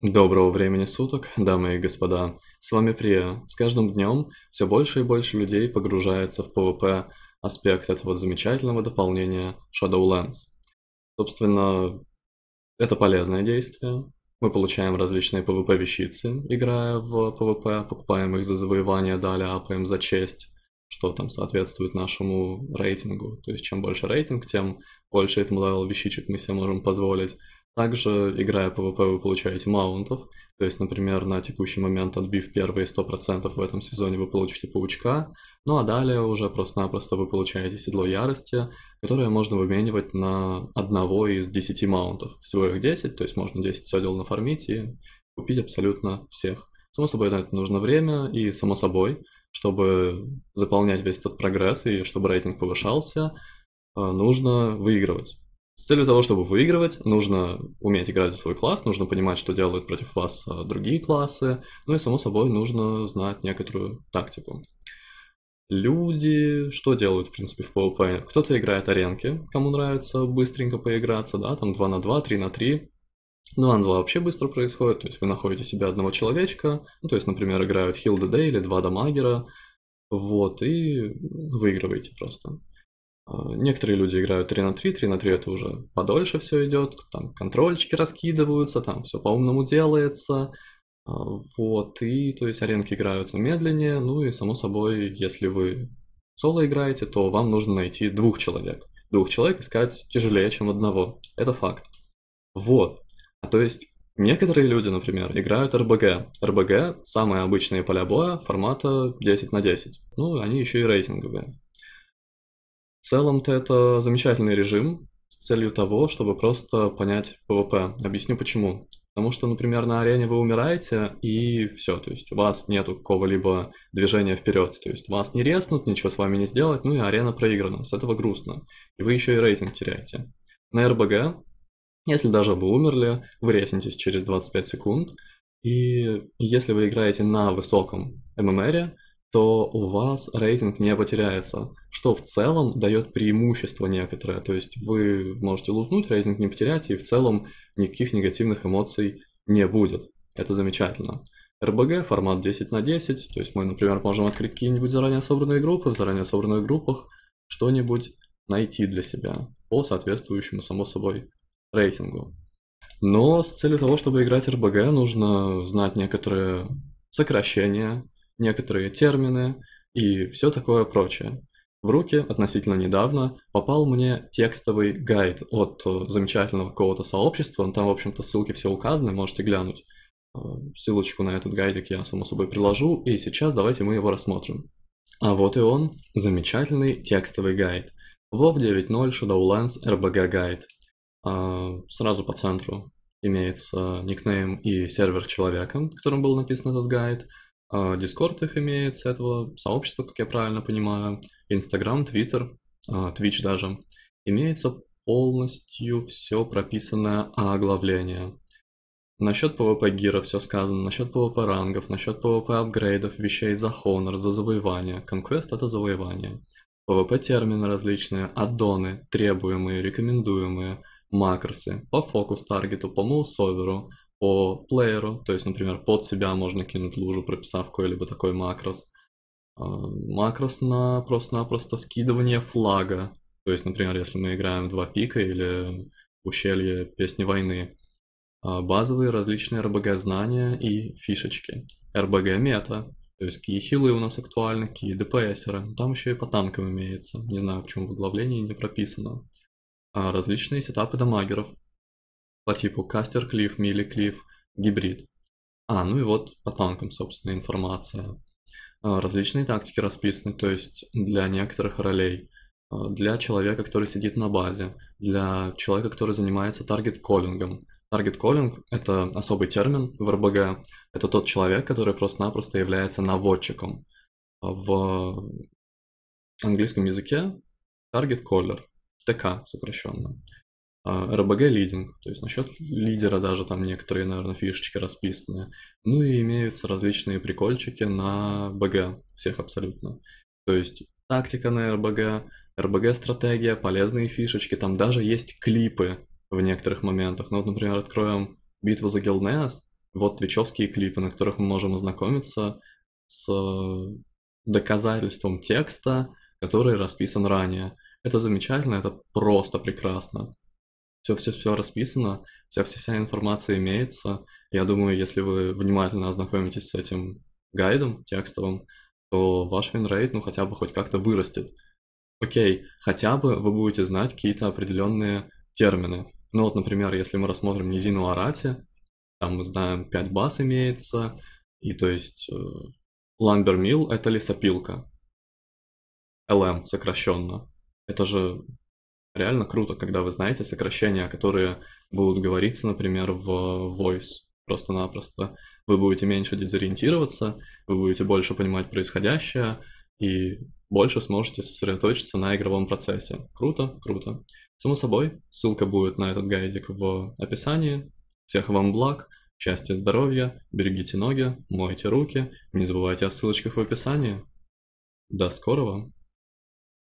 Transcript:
Доброго времени суток, дамы и господа. С вами Прия. С каждым днем все больше и больше людей погружается в PvP аспект этого замечательного дополнения Shadowlands. Собственно, это полезное действие. Мы получаем различные PvP-вещицы, играя в PvP, покупаем их за завоевание, дали апаем за честь, что там соответствует нашему рейтингу. То есть чем больше рейтинг, тем больше этим левел вещичек мы себе можем позволить. Также, играя PvP, вы получаете маунтов, то есть, например, на текущий момент, отбив первые 100% в этом сезоне, вы получите паучка, ну а далее уже просто-напросто вы получаете седло ярости, которое можно выменивать на одного из 10 маунтов. Всего их 10, то есть можно 10 седел нафармить и купить абсолютно всех. Само собой, на это нужно время, и само собой, чтобы заполнять весь этот прогресс и чтобы рейтинг повышался, э, нужно выигрывать. С целью того, чтобы выигрывать, нужно уметь играть за свой класс, нужно понимать, что делают против вас а, другие классы, ну и, само собой, нужно знать некоторую тактику. Люди что делают, в принципе, в PvP? Кто-то играет аренки, кому нравится быстренько поиграться, да, там 2 на 2, 3 на 3, 2 на 2 вообще быстро происходит, то есть вы находите себе одного человечка, ну, то есть, например, играют Хилл ДД или 2 дамагера, вот, и выигрываете просто. Э, некоторые люди играют 3 на 3, 3 на 3 это уже подольше все идет, там контрольчики раскидываются, там все по-умному делается, э, вот, и то есть аренки играются медленнее, ну и само собой, если вы соло играете, то вам нужно найти двух человек. Двух человек искать тяжелее, чем одного, это факт. Вот, а то есть некоторые люди, например, играют РБГ. РБГ – самые обычные поля боя формата 10 на 10, ну они еще и рейтинговые целом-то это замечательный режим с целью того, чтобы просто понять ПВП. Объясню почему. Потому что, например, на арене вы умираете, и все, то есть у вас нету какого-либо движения вперед, то есть вас не резнут, ничего с вами не сделать, ну и арена проиграна, с этого грустно. И вы еще и рейтинг теряете. На РБГ, если даже вы умерли, вы резнетесь через 25 секунд, и если вы играете на высоком ММРе, то у вас рейтинг не потеряется, что в целом дает преимущество некоторое. То есть вы можете лузнуть, рейтинг не потерять, и в целом никаких негативных эмоций не будет. Это замечательно. РБГ формат 10 на 10, то есть мы, например, можем открыть какие-нибудь заранее собранные группы, в заранее собранных группах что-нибудь найти для себя по соответствующему, само собой, рейтингу. Но с целью того, чтобы играть РБГ, нужно знать некоторые сокращения, некоторые термины и все такое прочее. В руки относительно недавно попал мне текстовый гайд от э, замечательного какого-то сообщества, там, в общем-то, ссылки все указаны, можете глянуть. Э, ссылочку на этот гайдик я, само собой, приложу, и сейчас давайте мы его рассмотрим. А вот и он, замечательный текстовый гайд. WoW 9.0 Shadowlands RBG гайд. А, сразу по центру имеется никнейм и сервер человека, которым был написан этот гайд. Дискорд а, их имеется, этого сообщества, как я правильно понимаю, Инстаграм, Твиттер, Твич даже. Имеется полностью все прописанное оглавление. Насчет PvP гира все сказано, насчет PvP рангов, насчет PvP апгрейдов, вещей за хонор, за завоевание. Конквест это завоевание. PvP термины различные, аддоны, требуемые, рекомендуемые, макросы, по фокус таргету, по муусоверу, по плееру, то есть, например, под себя можно кинуть лужу, прописав какой-либо такой макрос. А, макрос на просто-напросто скидывание флага, то есть, например, если мы играем «Два пика» или «Ущелье песни войны», а, базовые различные РБГ знания и фишечки. РБГ мета, то есть какие хилы у нас актуальны, какие ДПСеры. Там еще и по танкам имеется. Не знаю, почему в оглавлении не прописано. А, различные сетапы дамагеров по типу кастер клифф, мили клифф, гибрид. А, ну и вот по танкам, собственно, информация. А, различные тактики расписаны, то есть для некоторых ролей, а, для человека, который сидит на базе, для человека, который занимается таргет-коллингом. Таргет-коллинг — это особый термин в РБГ. Это тот человек, который просто-напросто является наводчиком. А в английском языке таргет-коллер, ТК сокращенно. А, РБГ лидинг, то есть насчет лидера даже там некоторые, наверное, фишечки расписаны. Ну и имеются различные прикольчики на БГ, всех абсолютно. То есть тактика на РБГ, РБГ-стратегия, полезные фишечки, там даже есть клипы в некоторых моментах. Ну вот, например, откроем битву за Гилнеас, вот твичевские клипы, на которых мы можем ознакомиться с доказательством текста, который расписан ранее. Это замечательно, это просто прекрасно все-все-все расписано, вся-вся-вся информация имеется. Я думаю, если вы внимательно ознакомитесь с этим гайдом текстовым, то ваш винрейт, ну, хотя бы хоть как-то вырастет. Окей, хотя бы вы будете знать какие-то определенные термины. Ну вот, например, если мы рассмотрим низину Арати, там мы знаем 5 баз имеется, и то есть э, ламбермил — это лесопилка. LM сокращенно. Это же реально круто, когда вы знаете сокращения, которые будут говориться, например, в voice просто-напросто. Вы будете меньше дезориентироваться, вы будете больше понимать происходящее и больше сможете сосредоточиться на игровом процессе. Круто, круто. Само собой, ссылка будет на этот гайдик в описании. Всех вам благ, счастья, здоровья, берегите ноги, мойте руки, не забывайте о ссылочках в описании. До скорого!